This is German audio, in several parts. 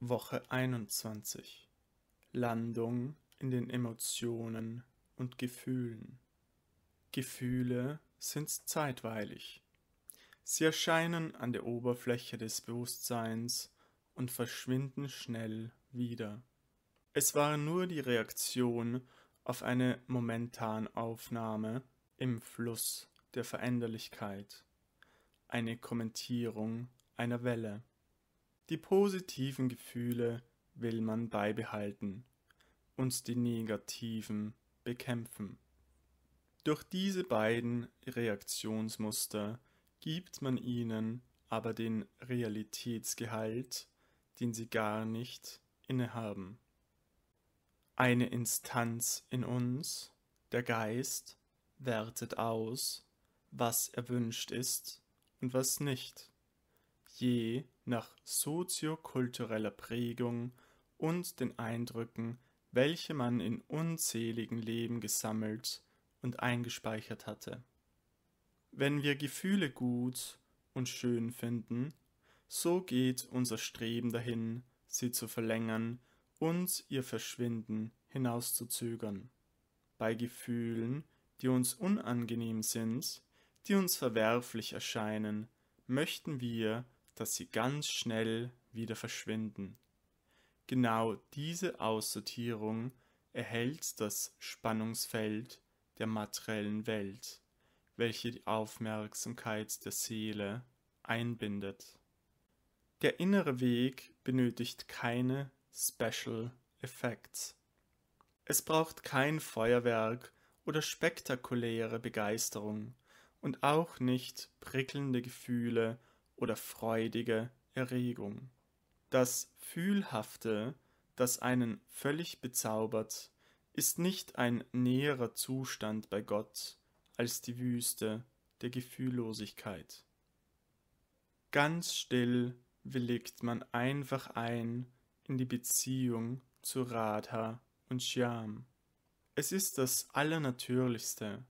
Woche 21 Landung in den Emotionen und Gefühlen. Gefühle sind zeitweilig. Sie erscheinen an der Oberfläche des Bewusstseins und verschwinden schnell wieder. Es war nur die Reaktion auf eine Momentanaufnahme im Fluss der Veränderlichkeit, eine Kommentierung einer Welle. Die positiven Gefühle will man beibehalten und die negativen bekämpfen. Durch diese beiden Reaktionsmuster gibt man ihnen aber den Realitätsgehalt, den sie gar nicht innehaben. Eine Instanz in uns, der Geist, wertet aus, was erwünscht ist und was nicht je nach soziokultureller Prägung und den Eindrücken, welche man in unzähligen Leben gesammelt und eingespeichert hatte. Wenn wir Gefühle gut und schön finden, so geht unser Streben dahin, sie zu verlängern und ihr Verschwinden hinauszuzögern. Bei Gefühlen, die uns unangenehm sind, die uns verwerflich erscheinen, möchten wir dass sie ganz schnell wieder verschwinden. Genau diese Aussortierung erhält das Spannungsfeld der materiellen Welt, welche die Aufmerksamkeit der Seele einbindet. Der innere Weg benötigt keine Special Effects. Es braucht kein Feuerwerk oder spektakuläre Begeisterung und auch nicht prickelnde Gefühle oder freudige Erregung. Das Fühlhafte, das einen völlig bezaubert, ist nicht ein näherer Zustand bei Gott als die Wüste der Gefühllosigkeit. Ganz still willigt man einfach ein in die Beziehung zu Radha und Shyam. Es ist das Allernatürlichste.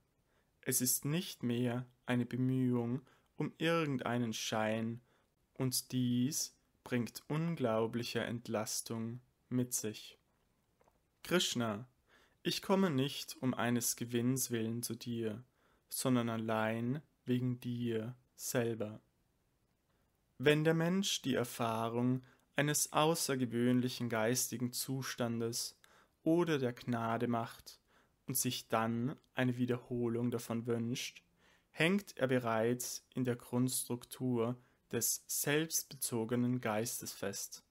Es ist nicht mehr eine Bemühung um irgendeinen Schein, und dies bringt unglaubliche Entlastung mit sich. Krishna, ich komme nicht um eines Gewinns willen zu dir, sondern allein wegen dir selber. Wenn der Mensch die Erfahrung eines außergewöhnlichen geistigen Zustandes oder der Gnade macht und sich dann eine Wiederholung davon wünscht, hängt er bereits in der Grundstruktur des selbstbezogenen Geistes fest.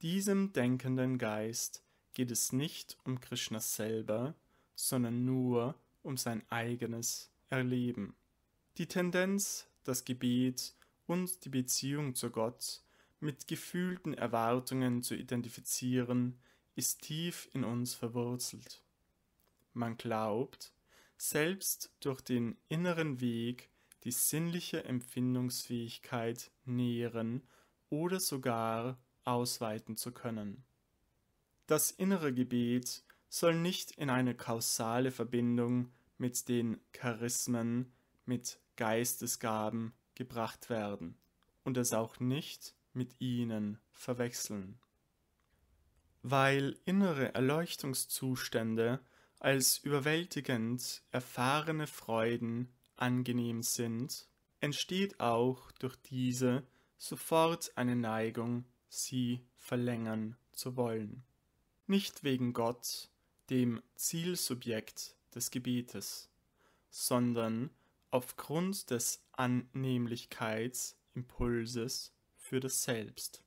Diesem denkenden Geist geht es nicht um Krishna selber, sondern nur um sein eigenes Erleben. Die Tendenz, das Gebet und die Beziehung zu Gott mit gefühlten Erwartungen zu identifizieren, ist tief in uns verwurzelt. Man glaubt, selbst durch den inneren Weg die sinnliche Empfindungsfähigkeit nähren oder sogar ausweiten zu können. Das innere Gebet soll nicht in eine kausale Verbindung mit den Charismen, mit Geistesgaben gebracht werden und es auch nicht mit ihnen verwechseln. Weil innere Erleuchtungszustände als überwältigend erfahrene Freuden angenehm sind, entsteht auch durch diese sofort eine Neigung, sie verlängern zu wollen. Nicht wegen Gott, dem Zielsubjekt des Gebetes, sondern aufgrund des Annehmlichkeitsimpulses für das Selbst.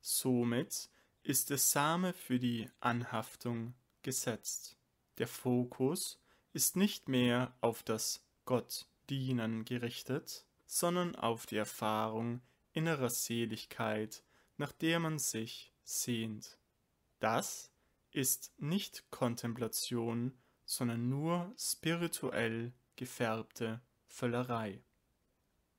Somit ist der Same für die Anhaftung gesetzt. Der Fokus ist nicht mehr auf das Gottdienen gerichtet, sondern auf die Erfahrung innerer Seligkeit, nach der man sich sehnt. Das ist nicht Kontemplation, sondern nur spirituell gefärbte Völlerei.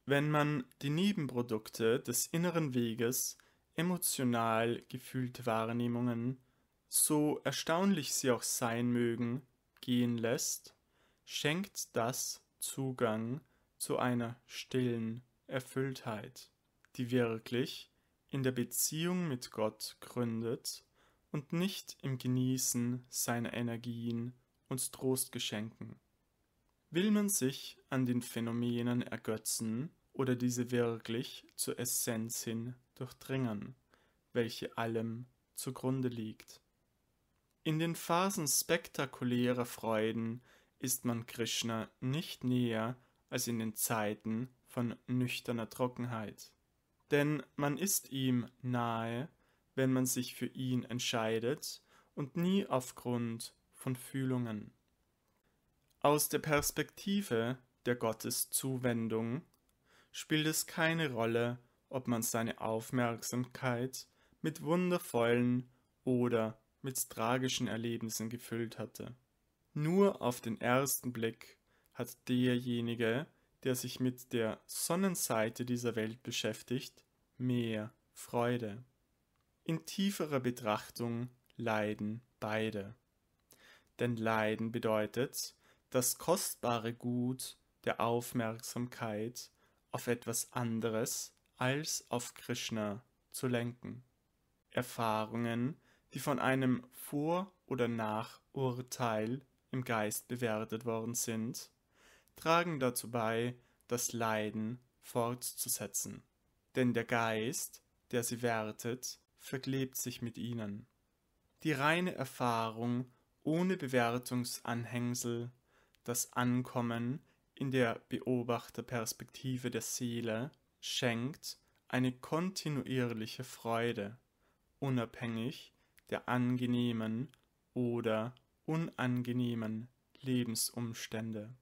Wenn man die Nebenprodukte des inneren Weges emotional gefühlte Wahrnehmungen so erstaunlich sie auch sein mögen, gehen lässt, schenkt das Zugang zu einer stillen Erfülltheit, die wirklich in der Beziehung mit Gott gründet und nicht im Genießen seiner Energien und Trostgeschenken. Will man sich an den Phänomenen ergötzen oder diese wirklich zur Essenz hin durchdringen, welche allem zugrunde liegt? In den Phasen spektakulärer Freuden ist man Krishna nicht näher als in den Zeiten von nüchterner Trockenheit. Denn man ist ihm nahe, wenn man sich für ihn entscheidet und nie aufgrund von Fühlungen. Aus der Perspektive der Gotteszuwendung spielt es keine Rolle, ob man seine Aufmerksamkeit mit wundervollen oder mit tragischen Erlebnissen gefüllt hatte. Nur auf den ersten Blick hat derjenige, der sich mit der Sonnenseite dieser Welt beschäftigt, mehr Freude. In tieferer Betrachtung leiden beide. Denn Leiden bedeutet, das kostbare Gut der Aufmerksamkeit auf etwas anderes als auf Krishna zu lenken. Erfahrungen die von einem Vor- oder Nachurteil im Geist bewertet worden sind, tragen dazu bei, das Leiden fortzusetzen. Denn der Geist, der sie wertet, verklebt sich mit ihnen. Die reine Erfahrung ohne Bewertungsanhängsel, das Ankommen in der Beobachterperspektive der Seele, schenkt eine kontinuierliche Freude, unabhängig der angenehmen oder unangenehmen Lebensumstände.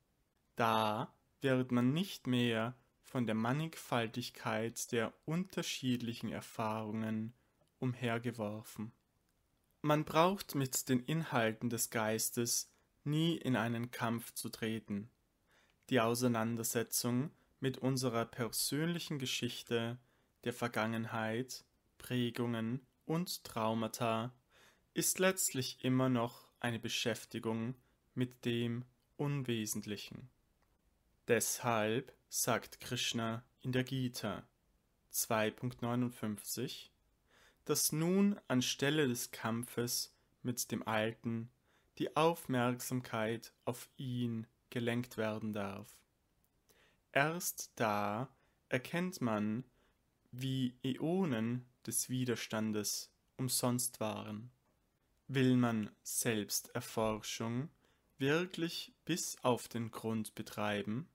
Da wird man nicht mehr von der Mannigfaltigkeit der unterschiedlichen Erfahrungen umhergeworfen. Man braucht mit den Inhalten des Geistes nie in einen Kampf zu treten. Die Auseinandersetzung mit unserer persönlichen Geschichte, der Vergangenheit, Prägungen und Traumata ist letztlich immer noch eine Beschäftigung mit dem Unwesentlichen. Deshalb sagt Krishna in der Gita 2.59, dass nun anstelle des Kampfes mit dem Alten die Aufmerksamkeit auf ihn gelenkt werden darf. Erst da erkennt man, wie Äonen des Widerstandes umsonst waren. Will man Selbsterforschung wirklich bis auf den Grund betreiben?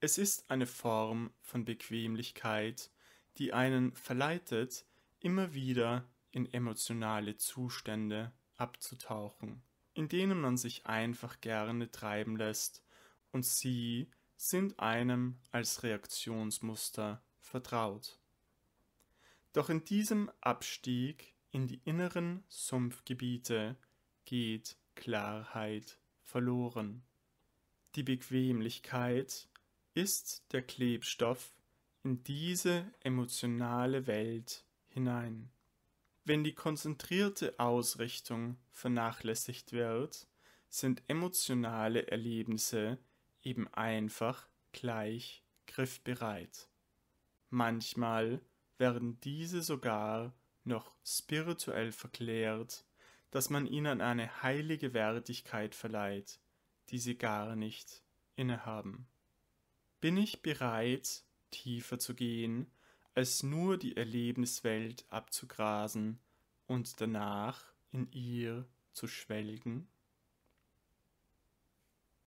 Es ist eine Form von Bequemlichkeit, die einen verleitet, immer wieder in emotionale Zustände abzutauchen, in denen man sich einfach gerne treiben lässt und sie sind einem als Reaktionsmuster vertraut. Doch in diesem Abstieg in die inneren Sumpfgebiete geht Klarheit verloren. Die Bequemlichkeit ist der Klebstoff in diese emotionale Welt hinein. Wenn die konzentrierte Ausrichtung vernachlässigt wird, sind emotionale Erlebnisse eben einfach gleich griffbereit. Manchmal werden diese sogar noch spirituell verklärt, dass man ihnen eine heilige Wertigkeit verleiht, die sie gar nicht innehaben. Bin ich bereit, tiefer zu gehen, als nur die Erlebniswelt abzugrasen und danach in ihr zu schwelgen?